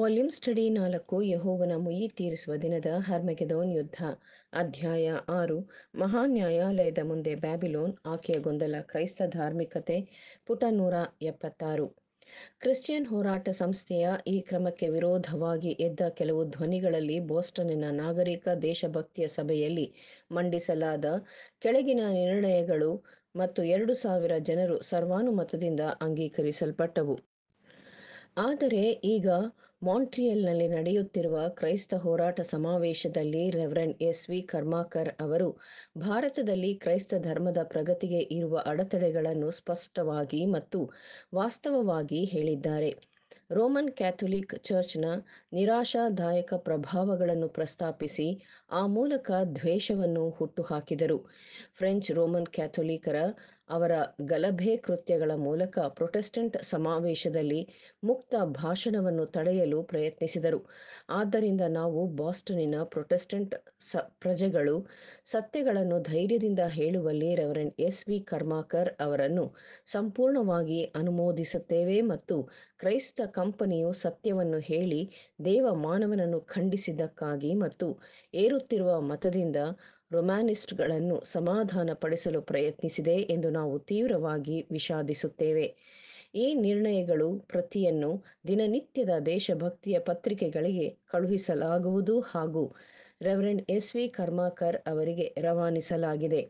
volume study ನಾಲ್ಕು ಯಹೋವನ ಮುಯಿ ತೀರಿಸುವ ದಿನದ ಹರ್ಮಗೆದೋನ್ ಯುದ್ಧ ಅಧ್ಯಾಯ ಆರು ಮಹಾ ನ್ಯಾಯಾಲಯದ ಮುಂದೆ ಬ್ಯಾಬಿಲೋನ್ ಆಕೆಯ ಗೊಂದಲ ಕ್ರೈಸ್ತ ಧಾರ್ಮಿಕತೆ ಪುಟ ನೂರ ಎಪ್ಪತ್ತಾರು ಕ್ರಿಶ್ಚಿಯನ್ ಹೋರಾಟ ಸಂಸ್ಥೆಯ ಈ ಕ್ರಮಕ್ಕೆ ವಿರೋಧವಾಗಿ ಎದ್ದ ಕೆಲವು ಧ್ವನಿಗಳಲ್ಲಿ ಬೋಸ್ಟನ್ನಿನ ನಾಗರಿಕ ದೇಶಭಕ್ತಿಯ ಸಭೆಯಲ್ಲಿ ಮಂಡಿಸಲಾದ ಕೆಳಗಿನ ನಿರ್ಣಯಗಳು ಮತ್ತು ಎರಡು ಸಾವಿರ ಜನರು ಸರ್ವಾನುಮತದಿಂದ ಅಂಗೀಕರಿಸಲ್ಪಟ್ಟವು ಆದರೆ ಈಗ ಮಾಂಟ್ರಿಯಲ್ನಲ್ಲಿ ನಡೆಯುತ್ತಿರುವ ಕ್ರೈಸ್ತ ಹೋರಾಟ ಸಮಾವೇಶದಲ್ಲಿ ರೆವರೆಂಡ್ ಎಸ್ ವಿ ಕರ್ಮಾಕರ್ ಅವರು ಭಾರತದಲ್ಲಿ ಕ್ರೈಸ್ತ ಧರ್ಮದ ಪ್ರಗತಿಗೆ ಇರುವ ಅಡೆತಡೆಗಳನ್ನು ಸ್ಪಷ್ಟವಾಗಿ ಮತ್ತು ವಾಸ್ತವವಾಗಿ ಹೇಳಿದ್ದಾರೆ ರೋಮನ್ ಕ್ಯಾಥೊಲಿಕ್ ಚರ್ಚ್ನ ನಿರಾಶಾದಾಯಕ ಪ್ರಭಾವಗಳನ್ನು ಪ್ರಸ್ತಾಪಿಸಿ ಆ ಮೂಲಕ ದ್ವೇಷವನ್ನು ಹುಟ್ಟುಹಾಕಿದರು ಫ್ರೆಂಚ್ ರೋಮನ್ ಕ್ಯಾಥೊಲಿಕರ ಅವರ ಗಲಭೆ ಕೃತ್ಯಗಳ ಮೂಲಕ ಪ್ರೊಟೆಸ್ಟೆಂಟ್ ಸಮಾವೇಶದಲ್ಲಿ ಮುಕ್ತ ಭಾಷಣವನ್ನು ತಡೆಯಲು ಪ್ರಯತ್ನಿಸಿದರು ಆದ್ದರಿಂದ ನಾವು ಬಾಸ್ಟನಿನ ಪ್ರೊಟೆಸ್ಟೆಂಟ್ ಸ ಪ್ರಜೆಗಳು ಸತ್ಯಗಳನ್ನು ಧೈರ್ಯದಿಂದ ಹೇಳುವಲ್ಲಿ ರೆವರೆಂಡ್ ಎಸ್ ವಿ ಕರ್ಮಾಕರ್ ಅವರನ್ನು ಸಂಪೂರ್ಣವಾಗಿ ಅನುಮೋದಿಸುತ್ತೇವೆ ಮತ್ತು ಕ್ರೈಸ್ತ ಕಂಪನಿಯು ಸತ್ಯವನ್ನು ಹೇಳಿ ದೇವ ಮಾನವನನ್ನು ಖಂಡಿಸಿದ್ದಕ್ಕಾಗಿ ಮತ್ತು ಏರುತ್ತಿರುವ ಮತದಿಂದ ರೊಮ್ಯಾನಿಸ್ಟ್ಗಳನ್ನು ಸಮಾಧಾನಪಡಿಸಲು ಪ್ರಯತ್ನಿಸಿದೆ ಎಂದು ನಾವು ತೀವ್ರವಾಗಿ ವಿಷಾದಿಸುತ್ತೇವೆ ಈ ನಿರ್ಣಯಗಳು ಪ್ರತಿಯನ್ನು ದಿನನಿತ್ಯದ ದೇಶಭಕ್ತಿಯ ಪತ್ರಿಕೆಗಳಿಗೆ ಕಳುಹಿಸಲಾಗುವುದು ಹಾಗೂ ರೆವರೆಂಡ್ ಎಸ್ ವಿ ಕರ್ಮಾಕರ್ ಅವರಿಗೆ ರವಾನಿಸಲಾಗಿದೆ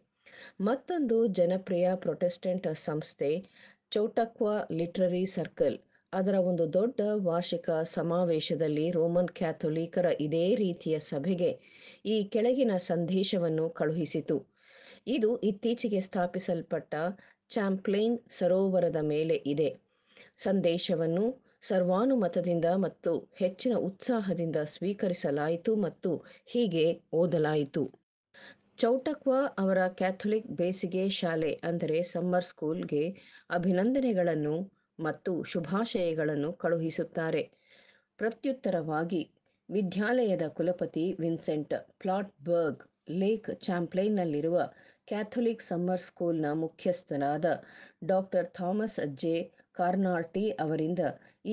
ಮತ್ತೊಂದು ಜನಪ್ರಿಯ ಪ್ರೊಟೆಸ್ಟೆಂಟ್ ಸಂಸ್ಥೆ ಚೌಟಕ್ವಾ ಲಿಟ್ರರಿ ಸರ್ಕಲ್ ಅದರ ಒಂದು ದೊಡ್ಡ ವಾರ್ಷಿಕ ಸಮಾವೇಶದಲ್ಲಿ ರೋಮನ್ ಕ್ಯಾಥೊಲಿಕರ ಇದೇ ರೀತಿಯ ಸಭೆಗೆ ಈ ಕೆಳಗಿನ ಸಂದೇಶವನ್ನು ಕಳುಹಿಸಿತು ಇದು ಇತ್ತೀಚೆಗೆ ಸ್ಥಾಪಿಸಲ್ಪಟ್ಟ ಚಾಂಪ್ಲೈನ್ ಸರೋವರದ ಮೇಲೆ ಇದೆ ಸಂದೇಶವನ್ನು ಸರ್ವಾನುಮತದಿಂದ ಮತ್ತು ಹೆಚ್ಚಿನ ಉತ್ಸಾಹದಿಂದ ಸ್ವೀಕರಿಸಲಾಯಿತು ಮತ್ತು ಹೀಗೆ ಓದಲಾಯಿತು ಚೌಟಕ್ವಾ ಅವರ ಕ್ಯಾಥೊಲಿಕ್ ಬೇಸಿಗೆ ಶಾಲೆ ಅಂದರೆ ಸಮ್ಮರ್ ಸ್ಕೂಲ್ಗೆ ಅಭಿನಂದನೆಗಳನ್ನು ಮತ್ತು ಶುಭಾಶಯಗಳನ್ನು ಕಳುಹಿಸುತ್ತಾರೆ ಪ್ರತ್ಯುತ್ತರವಾಗಿ ವಿದ್ಯಾಲಯದ ಕುಲಪತಿ ವಿನ್ಸೆಂಟ್ ಪ್ಲಾಟ್ಬರ್ಗ್ ಲೇಕ್ ಚಾಂಪ್ಲೈನ್ನಲ್ಲಿರುವ ಕ್ಯಾಥೊಲಿಕ್ ಸಮ್ಮರ್ ಸ್ಕೂಲ್ನ ಮುಖ್ಯಸ್ಥರಾದ ಡಾಕ್ಟರ್ ಥಾಮಸ್ ಜೆ ಕಾರ್ನಾರ್ಟಿ ಅವರಿಂದ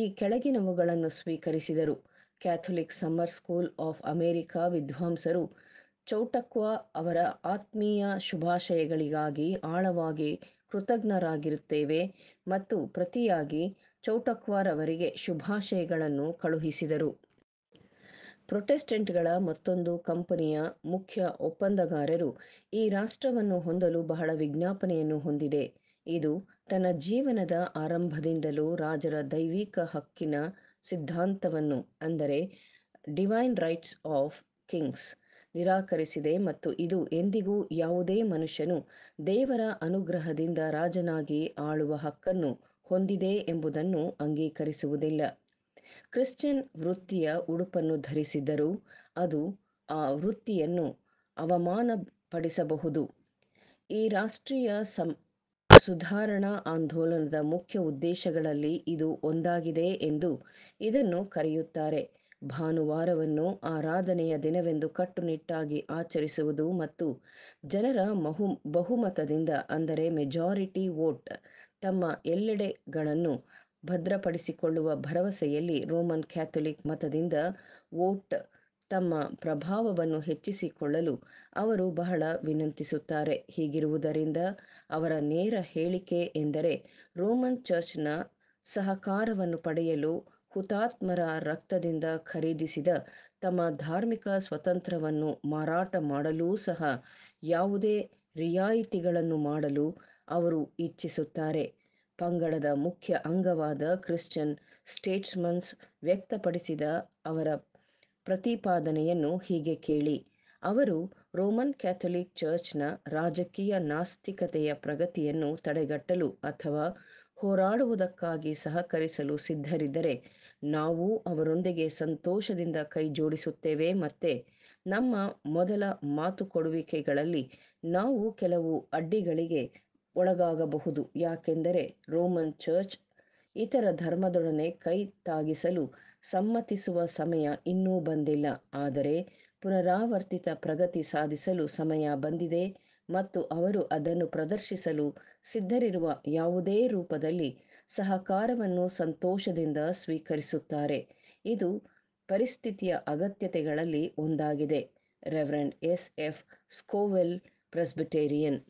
ಈ ಕೆಳಗಿನವುಗಳನ್ನು ಸ್ವೀಕರಿಸಿದರು Catholic summer school of America ವಿದ್ವಾಂಸರು ಚೌಟಕ್ವಾ ಅವರ ಆತ್ಮೀಯ ಶುಭಾಶಯಗಳಿಗಾಗಿ ಆಳವಾಗಿ ಕೃತಜ್ಞರಾಗಿರುತ್ತೇವೆ ಮತ್ತು ಪ್ರತಿಯಾಗಿ ಚೌಟಕ್ವಾರ್ ಅವರಿಗೆ ಶುಭಾಶಯಗಳನ್ನು ಕಳುಹಿಸಿದರು ಪ್ರೊಟೆಸ್ಟೆಂಟ್ಗಳ ಮತ್ತೊಂದು ಕಂಪನಿಯ ಮುಖ್ಯ ಒಪ್ಪಂದಗಾರರು ಈ ರಾಷ್ಟ್ರವನ್ನು ಹೊಂದಲು ಬಹಳ ವಿಜ್ಞಾಪನೆಯನ್ನು ಹೊಂದಿದೆ ಇದು ತನ್ನ ಜೀವನದ ಆರಂಭದಿಂದಲೂ ರಾಜರ ದೈವಿಕ ಹಕ್ಕಿನ ಸಿದ್ಧಾಂತವನ್ನು ಅಂದರೆ ಡಿವೈನ್ ರೈಟ್ಸ್ ಆಫ್ ಕಿಂಗ್ಸ್ ನಿರಾಕರಿಸಿದೆ ಮತ್ತು ಇದು ಎಂದಿಗೂ ಯಾವುದೇ ಮನುಷ್ಯನು ದೇವರ ಅನುಗ್ರಹದಿಂದ ರಾಜನಾಗಿ ಆಳುವ ಹಕ್ಕನ್ನು ಹೊಂದಿದೆ ಎಂಬುದನ್ನು ಅಂಗೀಕರಿಸುವುದಿಲ್ಲ ಕ್ರಿಶ್ಚಿಯನ್ ವೃತ್ತಿಯ ಉಡುಪನ್ನು ಧರಿಸಿದ್ದರೂ ಅದು ಆ ವೃತ್ತಿಯನ್ನು ಅವಮಾನಪಡಿಸಬಹುದು ಈ ರಾಷ್ಟ್ರೀಯ ಸಂ ಸುಧಾರಣಾ ಆಂದೋಲನದ ಮುಖ್ಯ ಉದ್ದೇಶಗಳಲ್ಲಿ ಇದು ಒಂದಾಗಿದೆ ಎಂದು ಇದನ್ನು ಕರೆಯುತ್ತಾರೆ ಭಾನುವಾರವನ್ನು ಆರಾಧನೆಯ ದಿನವೆಂದು ಕಟ್ಟುನಿಟ್ಟಾಗಿ ಆಚರಿಸುವುದು ಮತ್ತು ಜನರ ಬಹುಮತದಿಂದ ಅಂದರೆ ಮೆಜಾರಿಟಿ ವೋಟ್ ತಮ್ಮ ಎಲ್ಲೆಡೆಗಳನ್ನು ಭದ್ರಪಡಿಸಿಕೊಳ್ಳುವ ಭರವಸೆಯಲ್ಲಿ ರೋಮನ್ ಕ್ಯಾಥೊಲಿಕ್ ಮತದಿಂದ ವೋಟ್ ತಮ್ಮ ಪ್ರಭಾವವನ್ನು ಹೆಚ್ಚಿಸಿಕೊಳ್ಳಲು ಅವರು ಬಹಳ ವಿನಂತಿಸುತ್ತಾರೆ ಹೀಗಿರುವುದರಿಂದ ಅವರ ನೇರ ಹೇಳಿಕೆ ಎಂದರೆ ರೋಮನ್ ಚರ್ಚ್ನ ಸಹಕಾರವನ್ನು ಪಡೆಯಲು ಹುತಾತ್ಮರ ರಕ್ತದಿಂದ ಖರೀದಿಸಿದ ತಮ್ಮ ಧಾರ್ಮಿಕ ಸ್ವತಂತ್ರವನ್ನು ಮಾರಾಟ ಮಾಡಲೂ ಸಹ ಯಾವುದೇ ರಿಯಾಯಿತಿಗಳನ್ನು ಮಾಡಲು ಅವರು ಇಚ್ಛಿಸುತ್ತಾರೆ ಪಂಗಡದ ಮುಖ್ಯ ಅಂಗವಾದ ಕ್ರಿಶ್ಚಿಯನ್ ಸ್ಟೇಟ್ಸ್ಮನ್ಸ್ ವ್ಯಕ್ತಪಡಿಸಿದ ಅವರ ಪ್ರತಿಪಾದನೆಯನ್ನು ಹೀಗೆ ಕೇಳಿ ಅವರು ರೋಮನ್ ಕ್ಯಾಥೊಲಿಕ್ ಚರ್ಚ್ನ ರಾಜಕೀಯ ನಾಸ್ತಿಕತೆಯ ಪ್ರಗತಿಯನ್ನು ತಡೆಗಟ್ಟಲು ಅಥವಾ ಹೋರಾಡುವುದಕ್ಕಾಗಿ ಸಹಕರಿಸಲು ಸಿದ್ಧರಿದ್ದರೆ ನಾವು ಅವರೊಂದಿಗೆ ಸಂತೋಷದಿಂದ ಕೈ ಜೋಡಿಸುತ್ತೇವೆ ಮತ್ತು ನಮ್ಮ ಮೊದಲ ಮಾತು ಕೊಡುವಿಕೆಗಳಲ್ಲಿ ನಾವು ಕೆಲವು ಅಡ್ಡಿಗಳಿಗೆ ಒಳಗಾಗಬಹುದು ಯಾಕೆಂದರೆ ರೋಮನ್ ಚರ್ಚ್ ಇತರ ಧರ್ಮದೊಡನೆ ಕೈ ತಾಗಿಸಲು ಸಮ್ಮತಿಸುವ ಸಮಯ ಇನ್ನೂ ಬಂದಿಲ್ಲ ಆದರೆ ಪುನರಾವರ್ತಿತ ಪ್ರಗತಿ ಸಾಧಿಸಲು ಸಮಯ ಬಂದಿದೆ ಮತ್ತು ಅವರು ಅದನ್ನು ಪ್ರದರ್ಶಿಸಲು ಸಿದ್ಧರಿರುವ ಯಾವುದೇ ರೂಪದಲ್ಲಿ ಸಹಕಾರವನ್ನು ಸಂತೋಷದಿಂದ ಸ್ವೀಕರಿಸುತ್ತಾರೆ ಇದು ಪರಿಸ್ಥಿತಿಯ ಅಗತ್ಯತೆಗಳಲ್ಲಿ ಒಂದಾಗಿದೆ reverend S F Scovel Presbyterian